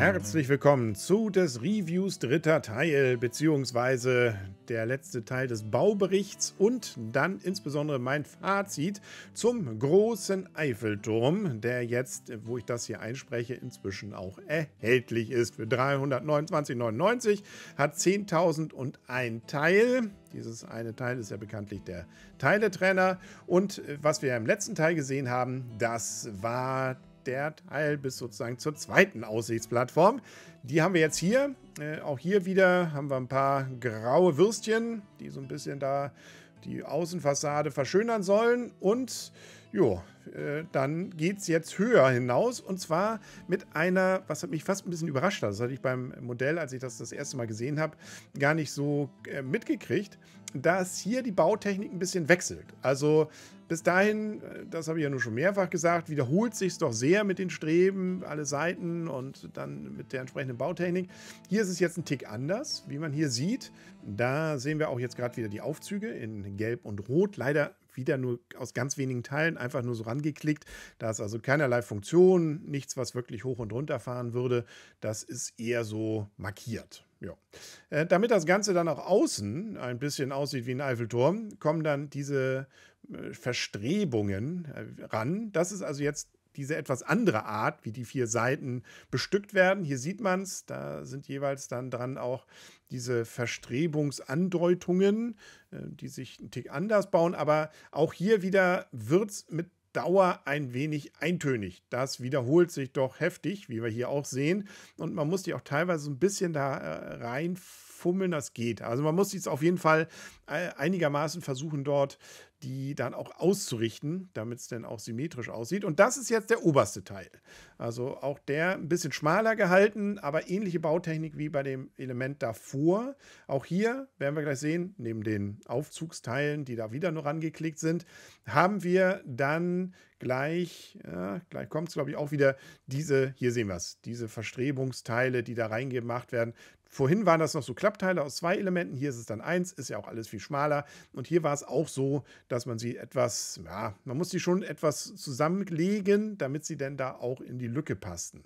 Herzlich willkommen zu des Reviews dritter Teil, beziehungsweise der letzte Teil des Bauberichts und dann insbesondere mein Fazit zum großen Eiffelturm, der jetzt, wo ich das hier einspreche, inzwischen auch erhältlich ist. Für 329,99 hat 10.001 Teil. Dieses eine Teil ist ja bekanntlich der Teiletrainer. Und was wir im letzten Teil gesehen haben, das war der Teil bis sozusagen zur zweiten Aussichtsplattform. Die haben wir jetzt hier. Äh, auch hier wieder haben wir ein paar graue Würstchen, die so ein bisschen da die Außenfassade verschönern sollen. Und Jo, äh, dann geht es jetzt höher hinaus und zwar mit einer, was hat mich fast ein bisschen überrascht hat, also das hatte ich beim Modell, als ich das das erste Mal gesehen habe, gar nicht so äh, mitgekriegt, dass hier die Bautechnik ein bisschen wechselt. Also bis dahin, äh, das habe ich ja nur schon mehrfach gesagt, wiederholt sich es doch sehr mit den Streben, alle Seiten und dann mit der entsprechenden Bautechnik. Hier ist es jetzt ein Tick anders, wie man hier sieht. Da sehen wir auch jetzt gerade wieder die Aufzüge in Gelb und Rot. Leider wieder nur aus ganz wenigen Teilen einfach nur so rangeklickt. Da ist also keinerlei Funktion, nichts, was wirklich hoch und runter fahren würde. Das ist eher so markiert. Ja. Äh, damit das Ganze dann auch außen ein bisschen aussieht wie ein Eiffelturm, kommen dann diese äh, Verstrebungen äh, ran. Das ist also jetzt diese etwas andere Art, wie die vier Seiten bestückt werden. Hier sieht man es, da sind jeweils dann dran auch diese Verstrebungsandeutungen, äh, die sich einen Tick anders bauen. Aber auch hier wieder wird es mit Dauer ein wenig eintönig. Das wiederholt sich doch heftig, wie wir hier auch sehen. Und man muss die auch teilweise so ein bisschen da äh, reinfummeln, das geht. Also man muss jetzt auf jeden Fall äh, einigermaßen versuchen, dort die dann auch auszurichten, damit es dann auch symmetrisch aussieht. Und das ist jetzt der oberste Teil. Also auch der ein bisschen schmaler gehalten, aber ähnliche Bautechnik wie bei dem Element davor. Auch hier werden wir gleich sehen, neben den Aufzugsteilen, die da wieder nur rangeklickt sind, haben wir dann gleich, ja, gleich kommt es glaube ich auch wieder, diese, hier sehen wir es, diese Verstrebungsteile, die da reingemacht werden. Vorhin waren das noch so Klappteile aus zwei Elementen, hier ist es dann eins, ist ja auch alles viel schmaler. Und hier war es auch so, dass man sie etwas, ja, man muss sie schon etwas zusammenlegen, damit sie denn da auch in die Lücke passten.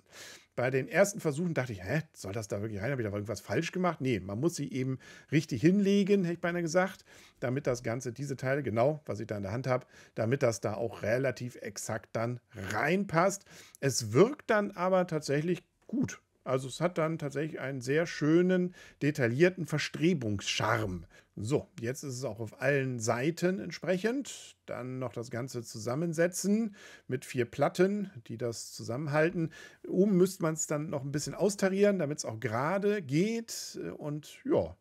Bei den ersten Versuchen dachte ich, hä, soll das da wirklich rein? Habe ich da irgendwas falsch gemacht? Nee, man muss sie eben richtig hinlegen, hätte ich beinahe gesagt, damit das Ganze, diese Teile, genau, was ich da in der Hand habe, damit das da auch relativ exakt dann reinpasst. Es wirkt dann aber tatsächlich gut. Also es hat dann tatsächlich einen sehr schönen, detaillierten Verstrebungscharme. So, jetzt ist es auch auf allen Seiten entsprechend. Dann noch das Ganze zusammensetzen mit vier Platten, die das zusammenhalten. Oben müsste man es dann noch ein bisschen austarieren, damit es auch gerade geht. Und ja,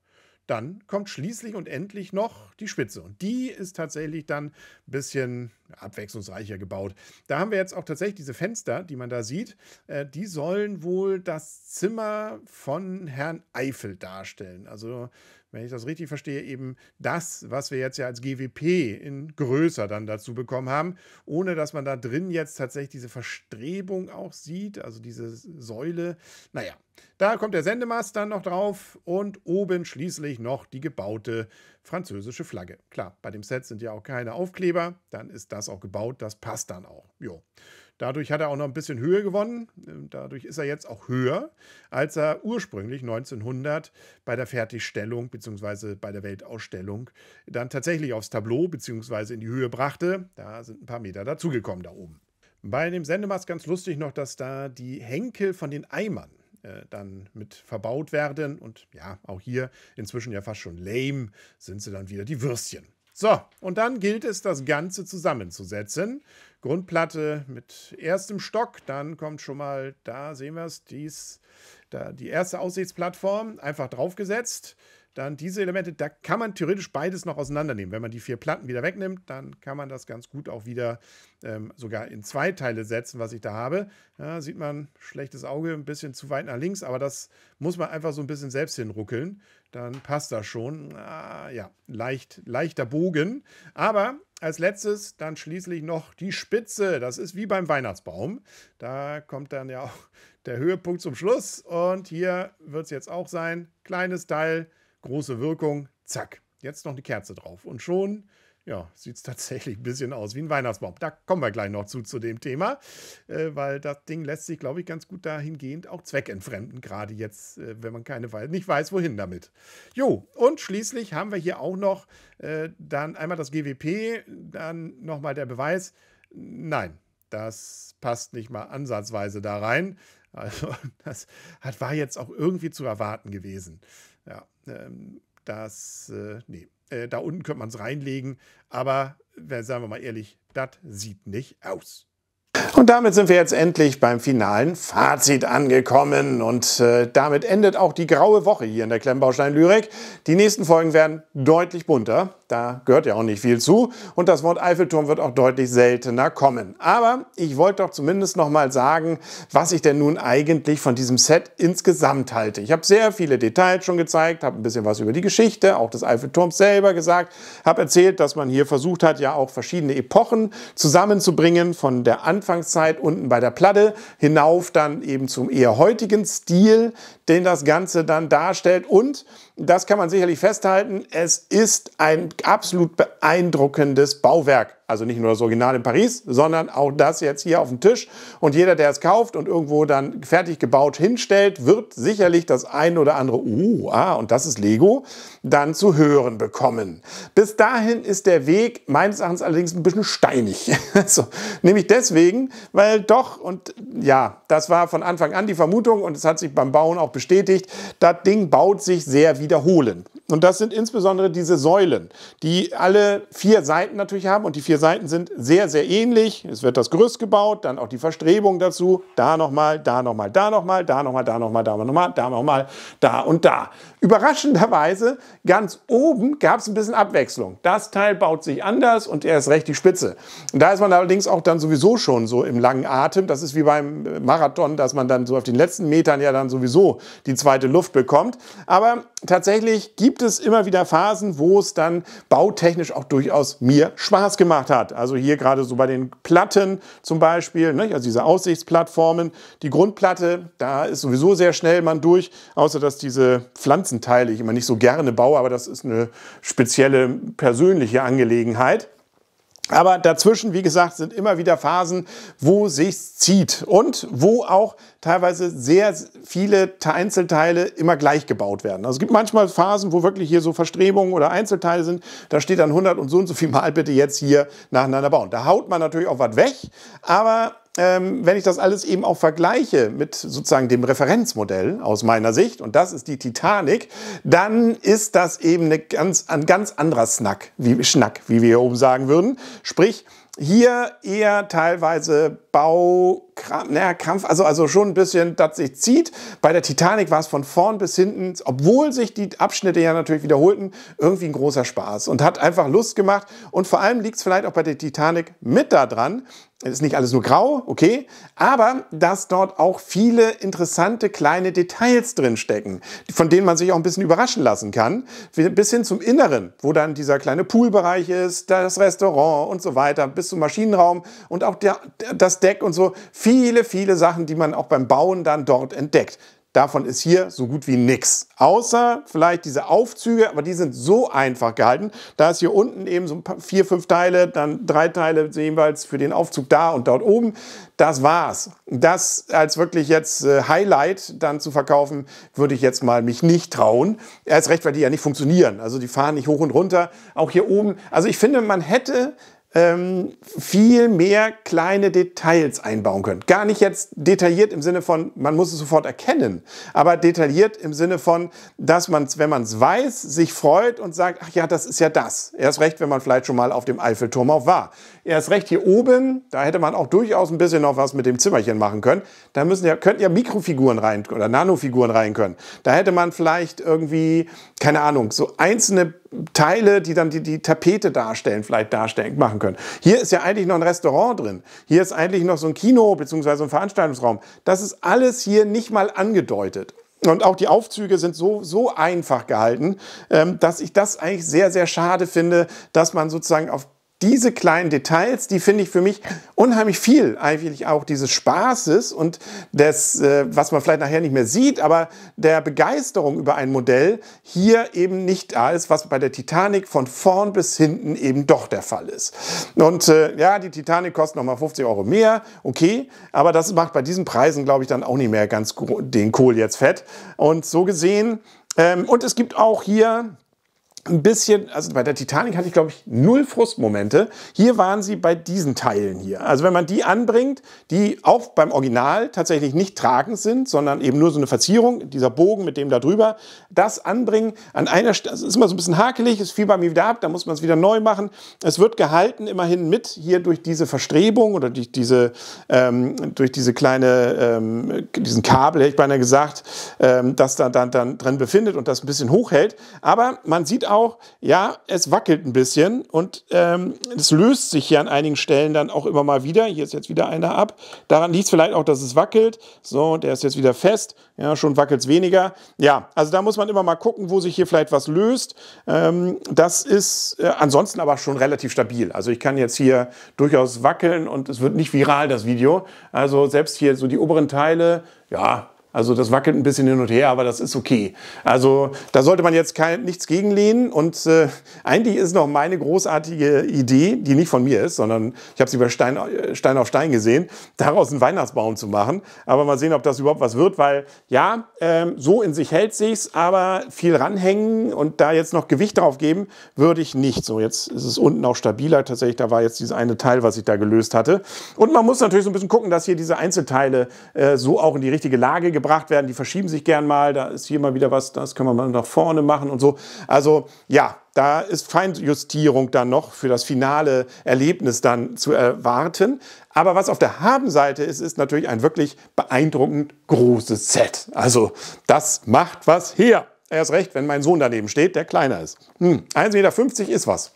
dann kommt schließlich und endlich noch die Spitze. Und die ist tatsächlich dann ein bisschen abwechslungsreicher gebaut. Da haben wir jetzt auch tatsächlich diese Fenster, die man da sieht, äh, die sollen wohl das Zimmer von Herrn Eifel darstellen. Also wenn ich das richtig verstehe, eben das, was wir jetzt ja als GWP in größer dann dazu bekommen haben, ohne dass man da drin jetzt tatsächlich diese Verstrebung auch sieht, also diese Säule. Naja, da kommt der Sendemast dann noch drauf und oben schließlich noch die gebaute französische Flagge. Klar, bei dem Set sind ja auch keine Aufkleber, dann ist das auch gebaut, das passt dann auch. Jo. Dadurch hat er auch noch ein bisschen Höhe gewonnen. Ähm, dadurch ist er jetzt auch höher, als er ursprünglich 1900 bei der Fertigstellung bzw. bei der Weltausstellung dann tatsächlich aufs Tableau bzw. in die Höhe brachte. Da sind ein paar Meter dazugekommen da oben. Bei dem Sendemast ganz lustig noch, dass da die Henkel von den Eimern äh, dann mit verbaut werden. Und ja, auch hier inzwischen ja fast schon lame sind sie dann wieder die Würstchen. So, und dann gilt es, das Ganze zusammenzusetzen. Grundplatte mit erstem Stock, dann kommt schon mal, da sehen wir es, dies, da, die erste Aussichtsplattform, einfach draufgesetzt dann diese Elemente, da kann man theoretisch beides noch auseinandernehmen. Wenn man die vier Platten wieder wegnimmt, dann kann man das ganz gut auch wieder ähm, sogar in zwei Teile setzen, was ich da habe. Ja, sieht man, schlechtes Auge, ein bisschen zu weit nach links, aber das muss man einfach so ein bisschen selbst hinruckeln. Dann passt das schon. Ah, ja, leicht, leichter Bogen. Aber als letztes dann schließlich noch die Spitze. Das ist wie beim Weihnachtsbaum. Da kommt dann ja auch der Höhepunkt zum Schluss. Und hier wird es jetzt auch sein. Kleines Teil große Wirkung, zack, jetzt noch eine Kerze drauf. Und schon ja, sieht es tatsächlich ein bisschen aus wie ein Weihnachtsbaum. Da kommen wir gleich noch zu, zu dem Thema, äh, weil das Ding lässt sich, glaube ich, ganz gut dahingehend auch zweckentfremden, gerade jetzt, äh, wenn man keine We nicht weiß, wohin damit. Jo, und schließlich haben wir hier auch noch äh, dann einmal das GWP, dann nochmal der Beweis. Nein, das passt nicht mal ansatzweise da rein. Also, das hat, war jetzt auch irgendwie zu erwarten gewesen. Ja, ähm, das, äh, nee, äh, da unten könnte man es reinlegen, aber äh, sagen wir mal ehrlich, das sieht nicht aus. Und damit sind wir jetzt endlich beim finalen Fazit angekommen. Und äh, damit endet auch die graue Woche hier in der Klemmbaustein-Lyrik. Die nächsten Folgen werden deutlich bunter da gehört ja auch nicht viel zu und das Wort Eiffelturm wird auch deutlich seltener kommen. Aber ich wollte doch zumindest noch mal sagen, was ich denn nun eigentlich von diesem Set insgesamt halte. Ich habe sehr viele Details schon gezeigt, habe ein bisschen was über die Geschichte, auch des Eiffelturms selber gesagt, habe erzählt, dass man hier versucht hat, ja auch verschiedene Epochen zusammenzubringen, von der Anfangszeit unten bei der Platte hinauf dann eben zum eher heutigen Stil, den das Ganze dann darstellt und das kann man sicherlich festhalten, es ist ein absolut beeindruckendes Bauwerk also nicht nur das Original in Paris, sondern auch das jetzt hier auf dem Tisch. Und jeder, der es kauft und irgendwo dann fertig gebaut hinstellt, wird sicherlich das ein oder andere, uh, ah, und das ist Lego, dann zu hören bekommen. Bis dahin ist der Weg meines Erachtens allerdings ein bisschen steinig. so, nämlich deswegen, weil doch, und ja, das war von Anfang an die Vermutung und es hat sich beim Bauen auch bestätigt, das Ding baut sich sehr wiederholend. Und das sind insbesondere diese Säulen, die alle vier Seiten natürlich haben und die vier vier Seiten sind sehr, sehr ähnlich. Es wird das Gerüst gebaut, dann auch die Verstrebung dazu. Da nochmal, da nochmal, da nochmal, da nochmal, da nochmal, da nochmal, da nochmal, da und da. Überraschenderweise, ganz oben gab es ein bisschen Abwechslung. Das Teil baut sich anders und er ist recht die Spitze. Und da ist man allerdings auch dann sowieso schon so im langen Atem. Das ist wie beim äh, Marathon, dass man dann so auf den letzten Metern ja dann sowieso die zweite Luft bekommt. Aber tatsächlich gibt es immer wieder Phasen, wo es dann bautechnisch auch durchaus mir Spaß gemacht hat. Also hier gerade so bei den Platten zum Beispiel, ne? also diese Aussichtsplattformen, die Grundplatte, da ist sowieso sehr schnell man durch, außer dass diese Pflanzen ganzen Teil ich immer nicht so gerne baue, aber das ist eine spezielle persönliche Angelegenheit. Aber dazwischen, wie gesagt, sind immer wieder Phasen, wo sich zieht und wo auch teilweise sehr viele Einzelteile immer gleich gebaut werden. Also es gibt manchmal Phasen, wo wirklich hier so Verstrebungen oder Einzelteile sind. Da steht dann 100 und so und so viel Mal bitte jetzt hier nacheinander bauen. Da haut man natürlich auch was weg, aber ähm, wenn ich das alles eben auch vergleiche mit sozusagen dem Referenzmodell aus meiner Sicht, und das ist die Titanic, dann ist das eben eine ganz, ein ganz anderer Snack, wie, Schnack, wie wir hier oben sagen würden. Sprich, hier eher teilweise Bau, Krampf, naja, Krampf, also, also schon ein bisschen, dass sich zieht. Bei der Titanic war es von vorn bis hinten, obwohl sich die Abschnitte ja natürlich wiederholten, irgendwie ein großer Spaß und hat einfach Lust gemacht. Und vor allem liegt es vielleicht auch bei der Titanic mit da dran. Es ist nicht alles nur grau, okay, aber dass dort auch viele interessante kleine Details drin stecken, von denen man sich auch ein bisschen überraschen lassen kann, bis hin zum Inneren, wo dann dieser kleine Poolbereich ist, das Restaurant und so weiter, bis zum Maschinenraum und auch der, das Deck und so viele, viele Sachen, die man auch beim Bauen dann dort entdeckt. Davon ist hier so gut wie nichts. Außer vielleicht diese Aufzüge, aber die sind so einfach gehalten. Da ist hier unten eben so ein paar, vier, fünf Teile, dann drei Teile jeweils für den Aufzug da und dort oben. Das war's. Das als wirklich jetzt äh, Highlight dann zu verkaufen, würde ich jetzt mal mich nicht trauen. Erst recht, weil die ja nicht funktionieren. Also die fahren nicht hoch und runter. Auch hier oben. Also ich finde, man hätte ähm, viel mehr kleine Details einbauen können. Gar nicht jetzt detailliert im Sinne von, man muss es sofort erkennen, aber detailliert im Sinne von, dass man es, wenn man es weiß, sich freut und sagt, ach ja, das ist ja das. Erst recht, wenn man vielleicht schon mal auf dem Eiffelturm auch war. Erst recht hier oben, da hätte man auch durchaus ein bisschen noch was mit dem Zimmerchen machen können. Da müssen ja, könnten ja Mikrofiguren rein oder Nanofiguren rein können. Da hätte man vielleicht irgendwie, keine Ahnung, so einzelne Teile, die dann die, die Tapete darstellen, vielleicht darstellen, machen können. Hier ist ja eigentlich noch ein Restaurant drin. Hier ist eigentlich noch so ein Kino bzw. ein Veranstaltungsraum. Das ist alles hier nicht mal angedeutet. Und auch die Aufzüge sind so, so einfach gehalten, ähm, dass ich das eigentlich sehr, sehr schade finde, dass man sozusagen auf diese kleinen Details, die finde ich für mich unheimlich viel, eigentlich auch dieses Spaßes und des, äh, was man vielleicht nachher nicht mehr sieht, aber der Begeisterung über ein Modell hier eben nicht da ist, was bei der Titanic von vorn bis hinten eben doch der Fall ist. Und äh, ja, die Titanic kostet nochmal 50 Euro mehr, okay, aber das macht bei diesen Preisen, glaube ich, dann auch nicht mehr ganz den Kohl jetzt fett. Und so gesehen, ähm, und es gibt auch hier ein bisschen, also bei der Titanic hatte ich, glaube ich, null Frustmomente. Hier waren sie bei diesen Teilen hier. Also wenn man die anbringt, die auch beim Original tatsächlich nicht tragend sind, sondern eben nur so eine Verzierung, dieser Bogen mit dem da drüber, das anbringen an einer Stelle, also das ist immer so ein bisschen hakelig, es fiel bei mir wieder ab, da muss man es wieder neu machen. Es wird gehalten immerhin mit hier durch diese Verstrebung oder durch diese, ähm, durch diese kleine, ähm, diesen Kabel, hätte ich beinahe gesagt, ähm, das da dann, dann drin befindet und das ein bisschen hochhält. Aber man sieht auch, auch, ja, es wackelt ein bisschen und ähm, es löst sich hier an einigen Stellen dann auch immer mal wieder. Hier ist jetzt wieder einer ab. Daran liegt es vielleicht auch, dass es wackelt. So, der ist jetzt wieder fest. Ja, schon wackelt es weniger. Ja, also da muss man immer mal gucken, wo sich hier vielleicht was löst. Ähm, das ist äh, ansonsten aber schon relativ stabil. Also ich kann jetzt hier durchaus wackeln und es wird nicht viral, das Video. Also selbst hier so die oberen Teile, ja, also das wackelt ein bisschen hin und her, aber das ist okay. Also da sollte man jetzt kein, nichts gegenlehnen. Und äh, eigentlich ist noch meine großartige Idee, die nicht von mir ist, sondern ich habe sie bei Stein, äh, Stein auf Stein gesehen, daraus einen Weihnachtsbaum zu machen. Aber mal sehen, ob das überhaupt was wird, weil ja, ähm, so in sich hält sich's, aber viel ranhängen und da jetzt noch Gewicht drauf geben, würde ich nicht. So, jetzt ist es unten auch stabiler. Tatsächlich, da war jetzt dieses eine Teil, was ich da gelöst hatte. Und man muss natürlich so ein bisschen gucken, dass hier diese Einzelteile äh, so auch in die richtige Lage gebracht gebracht werden, die verschieben sich gern mal, da ist hier mal wieder was, das können wir mal nach vorne machen und so. Also ja, da ist Feinjustierung dann noch für das finale Erlebnis dann zu erwarten. Aber was auf der Habenseite ist, ist natürlich ein wirklich beeindruckend großes Set. Also das macht was her. Erst recht, wenn mein Sohn daneben steht, der kleiner ist. Hm, 1,50 Meter ist was.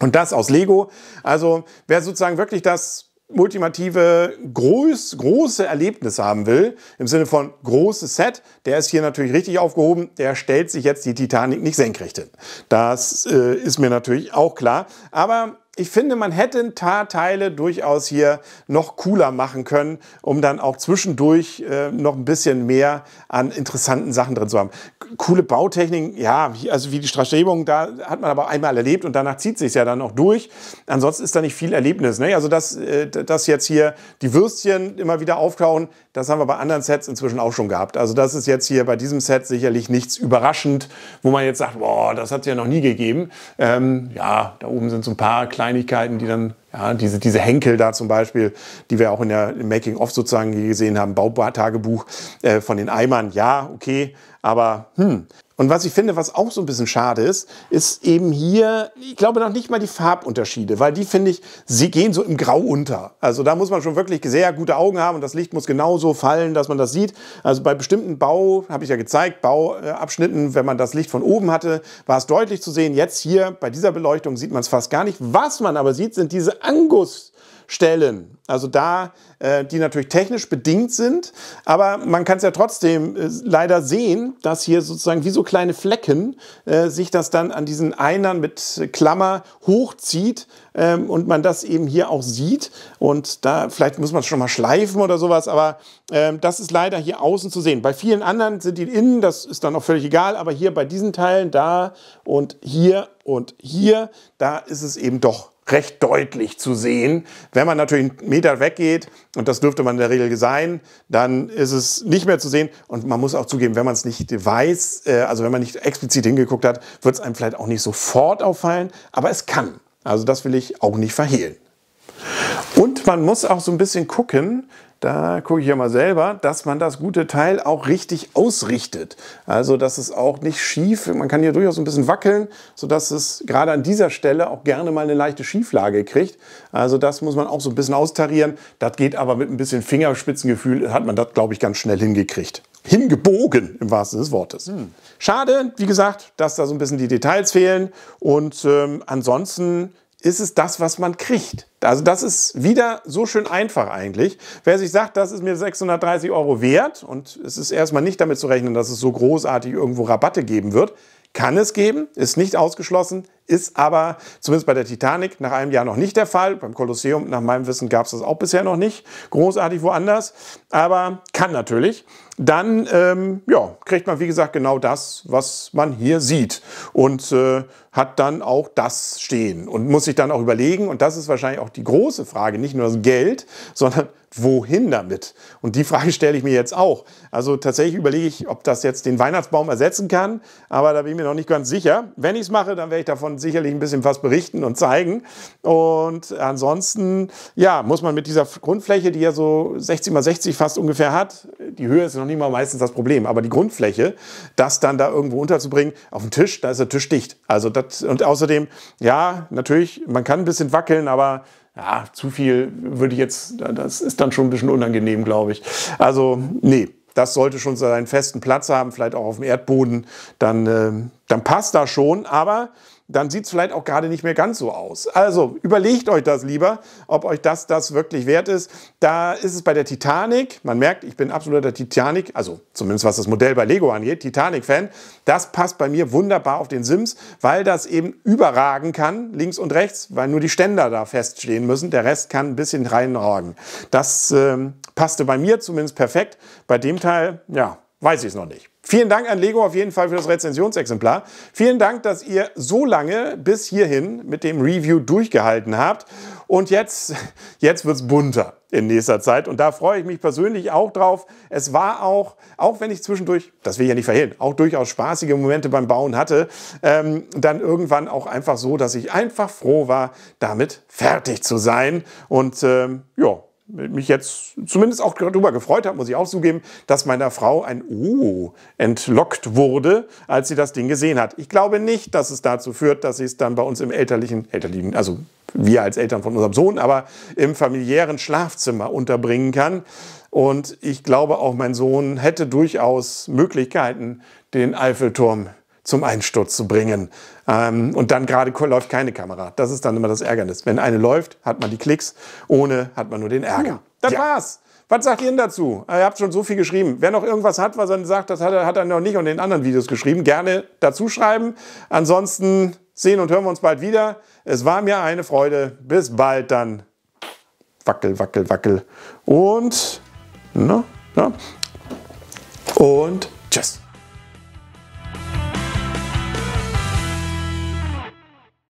Und das aus Lego. Also wer sozusagen wirklich das ultimative groß, große Erlebnis haben will, im Sinne von großes Set, der ist hier natürlich richtig aufgehoben, der stellt sich jetzt die Titanic nicht senkrecht hin. Das äh, ist mir natürlich auch klar. Aber ich finde, man hätte ein paar Teile durchaus hier noch cooler machen können, um dann auch zwischendurch äh, noch ein bisschen mehr an interessanten Sachen drin zu haben. Coole Bautechniken, ja, also wie die Strebung, da hat man aber einmal erlebt und danach zieht es sich ja dann auch durch. Ansonsten ist da nicht viel Erlebnis. Ne? Also, dass, äh, dass jetzt hier die Würstchen immer wieder auftauchen, das haben wir bei anderen Sets inzwischen auch schon gehabt. Also, das ist jetzt hier bei diesem Set sicherlich nichts überraschend, wo man jetzt sagt, boah, das hat es ja noch nie gegeben. Ähm, ja, da oben sind so ein paar kleine Kleinigkeiten, die dann, ja, diese, diese Henkel da zum Beispiel, die wir auch in der Making-of sozusagen gesehen haben, Bautagebuch äh, von den Eimern, ja, okay, aber hm, und was ich finde, was auch so ein bisschen schade ist, ist eben hier, ich glaube noch nicht mal die Farbunterschiede, weil die finde ich, sie gehen so im Grau unter. Also da muss man schon wirklich sehr gute Augen haben und das Licht muss genauso fallen, dass man das sieht. Also bei bestimmten Bau, habe ich ja gezeigt, Bauabschnitten, wenn man das Licht von oben hatte, war es deutlich zu sehen. Jetzt hier bei dieser Beleuchtung sieht man es fast gar nicht. Was man aber sieht, sind diese Anguss stellen. Also da, äh, die natürlich technisch bedingt sind, aber man kann es ja trotzdem äh, leider sehen, dass hier sozusagen wie so kleine Flecken äh, sich das dann an diesen Einern mit Klammer hochzieht ähm, und man das eben hier auch sieht. Und da vielleicht muss man es schon mal schleifen oder sowas, aber ähm, das ist leider hier außen zu sehen. Bei vielen anderen sind die innen, das ist dann auch völlig egal, aber hier bei diesen Teilen, da und hier und hier, da ist es eben doch recht deutlich zu sehen. Wenn man natürlich einen Meter weggeht, und das dürfte man in der Regel sein, dann ist es nicht mehr zu sehen. Und man muss auch zugeben, wenn man es nicht weiß, äh, also wenn man nicht explizit hingeguckt hat, wird es einem vielleicht auch nicht sofort auffallen, aber es kann. Also das will ich auch nicht verhehlen. Und man muss auch so ein bisschen gucken, da gucke ich ja mal selber, dass man das gute Teil auch richtig ausrichtet. Also, dass es auch nicht schief, man kann hier durchaus ein bisschen wackeln, sodass es gerade an dieser Stelle auch gerne mal eine leichte Schieflage kriegt. Also, das muss man auch so ein bisschen austarieren. Das geht aber mit ein bisschen Fingerspitzengefühl, hat man das, glaube ich, ganz schnell hingekriegt. Hingebogen, im wahrsten Sinne des Wortes. Hm. Schade, wie gesagt, dass da so ein bisschen die Details fehlen. Und ähm, ansonsten ist es das, was man kriegt. Also das ist wieder so schön einfach eigentlich. Wer sich sagt, das ist mir 630 Euro wert und es ist erstmal nicht damit zu rechnen, dass es so großartig irgendwo Rabatte geben wird, kann es geben, ist nicht ausgeschlossen, ist aber zumindest bei der Titanic nach einem Jahr noch nicht der Fall. Beim Kolosseum, nach meinem Wissen, gab es das auch bisher noch nicht. Großartig woanders, aber kann natürlich. Dann ähm, ja, kriegt man, wie gesagt, genau das, was man hier sieht. Und äh, hat dann auch das stehen und muss sich dann auch überlegen, und das ist wahrscheinlich auch die große Frage, nicht nur das Geld, sondern wohin damit? Und die Frage stelle ich mir jetzt auch. Also tatsächlich überlege ich, ob das jetzt den Weihnachtsbaum ersetzen kann, aber da bin ich mir noch nicht ganz sicher. Wenn ich es mache, dann werde ich davon sicherlich ein bisschen was berichten und zeigen. Und ansonsten, ja, muss man mit dieser Grundfläche, die ja so 60 mal 60 fast ungefähr hat, die Höhe ist noch nicht mal meistens das Problem, aber die Grundfläche, das dann da irgendwo unterzubringen, auf dem Tisch, da ist der Tisch dicht. Also das, und außerdem, ja, natürlich, man kann ein bisschen wackeln, aber ja, zu viel würde ich jetzt, das ist dann schon ein bisschen unangenehm, glaube ich. Also, nee, das sollte schon seinen festen Platz haben, vielleicht auch auf dem Erdboden, dann, äh, dann passt das schon, aber dann sieht es vielleicht auch gerade nicht mehr ganz so aus. Also überlegt euch das lieber, ob euch das das wirklich wert ist. Da ist es bei der Titanic, man merkt, ich bin absoluter Titanic, also zumindest was das Modell bei Lego angeht, Titanic-Fan. Das passt bei mir wunderbar auf den Sims, weil das eben überragen kann, links und rechts, weil nur die Ständer da feststehen müssen. Der Rest kann ein bisschen reinragen. Das ähm, passte bei mir zumindest perfekt. Bei dem Teil, ja, weiß ich es noch nicht. Vielen Dank an Lego auf jeden Fall für das Rezensionsexemplar. Vielen Dank, dass ihr so lange bis hierhin mit dem Review durchgehalten habt. Und jetzt, jetzt wird es bunter in nächster Zeit. Und da freue ich mich persönlich auch drauf. Es war auch, auch wenn ich zwischendurch, das will ich ja nicht verhehlen, auch durchaus spaßige Momente beim Bauen hatte, ähm, dann irgendwann auch einfach so, dass ich einfach froh war, damit fertig zu sein. Und ähm, ja, mich jetzt zumindest auch darüber gefreut habe, muss ich auch zugeben, dass meiner Frau ein Oh entlockt wurde, als sie das Ding gesehen hat. Ich glaube nicht, dass es dazu führt, dass sie es dann bei uns im elterlichen, elterlichen, also wir als Eltern von unserem Sohn, aber im familiären Schlafzimmer unterbringen kann. Und ich glaube auch, mein Sohn hätte durchaus Möglichkeiten, den Eiffelturm zum Einsturz zu bringen. Ähm, und dann gerade läuft keine Kamera. Das ist dann immer das Ärgernis. Wenn eine läuft, hat man die Klicks, ohne hat man nur den Ärger. Das ja. war's. Was sagt ihr denn dazu? Ihr habt schon so viel geschrieben. Wer noch irgendwas hat, was er sagt, das hat er, hat er noch nicht und in anderen Videos geschrieben, gerne dazu schreiben. Ansonsten sehen und hören wir uns bald wieder. Es war mir eine Freude. Bis bald dann. Wackel, wackel, wackel. Und, na, ne, na. Und tschüss.